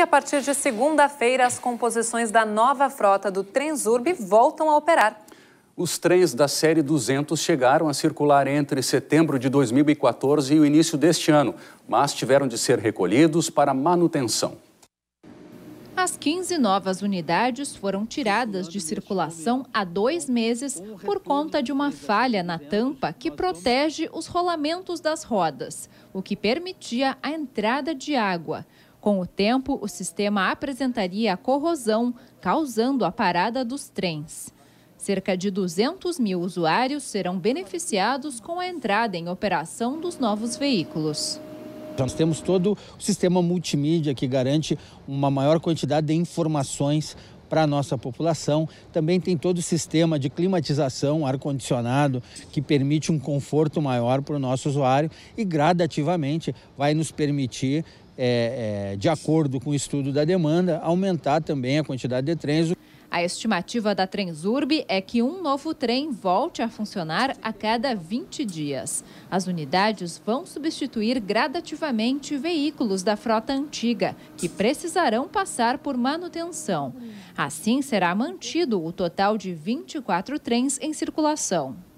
E a partir de segunda-feira, as composições da nova frota do Transurb voltam a operar. Os trens da série 200 chegaram a circular entre setembro de 2014 e o início deste ano, mas tiveram de ser recolhidos para manutenção. As 15 novas unidades foram tiradas de circulação há dois meses por conta de uma falha na tampa que protege os rolamentos das rodas, o que permitia a entrada de água. Com o tempo, o sistema apresentaria a corrosão, causando a parada dos trens. Cerca de 200 mil usuários serão beneficiados com a entrada em operação dos novos veículos. Nós temos todo o sistema multimídia que garante uma maior quantidade de informações para a nossa população. Também tem todo o sistema de climatização, ar-condicionado, que permite um conforto maior para o nosso usuário e gradativamente vai nos permitir é, é, de acordo com o estudo da demanda, aumentar também a quantidade de trens. A estimativa da Transurb é que um novo trem volte a funcionar a cada 20 dias. As unidades vão substituir gradativamente veículos da frota antiga, que precisarão passar por manutenção. Assim, será mantido o total de 24 trens em circulação.